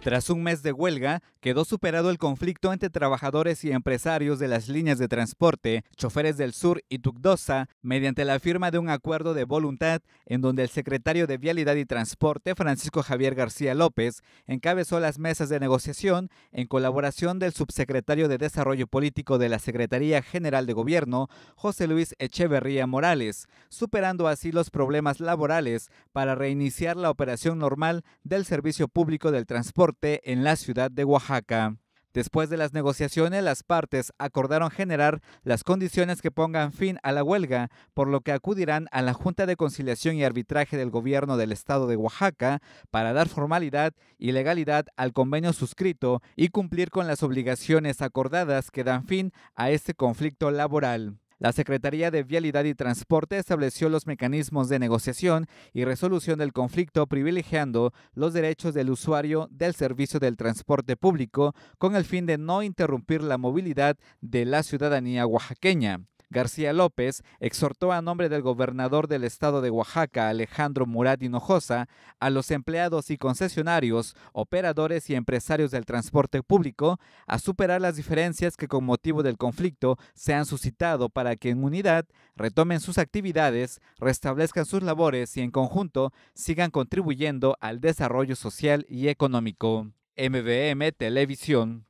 Tras un mes de huelga, quedó superado el conflicto entre trabajadores y empresarios de las líneas de transporte, choferes del sur y Tugdosa, mediante la firma de un acuerdo de voluntad en donde el secretario de Vialidad y Transporte, Francisco Javier García López, encabezó las mesas de negociación en colaboración del subsecretario de Desarrollo Político de la Secretaría General de Gobierno, José Luis Echeverría Morales, superando así los problemas laborales para reiniciar la operación normal del servicio público del transporte en la ciudad de Oaxaca. Después de las negociaciones, las partes acordaron generar las condiciones que pongan fin a la huelga, por lo que acudirán a la Junta de Conciliación y Arbitraje del Gobierno del Estado de Oaxaca para dar formalidad y legalidad al convenio suscrito y cumplir con las obligaciones acordadas que dan fin a este conflicto laboral. La Secretaría de Vialidad y Transporte estableció los mecanismos de negociación y resolución del conflicto privilegiando los derechos del usuario del servicio del transporte público con el fin de no interrumpir la movilidad de la ciudadanía oaxaqueña. García López exhortó a nombre del gobernador del estado de Oaxaca, Alejandro Murat Hinojosa, a los empleados y concesionarios, operadores y empresarios del transporte público a superar las diferencias que con motivo del conflicto se han suscitado para que en unidad retomen sus actividades, restablezcan sus labores y en conjunto sigan contribuyendo al desarrollo social y económico. MBM Televisión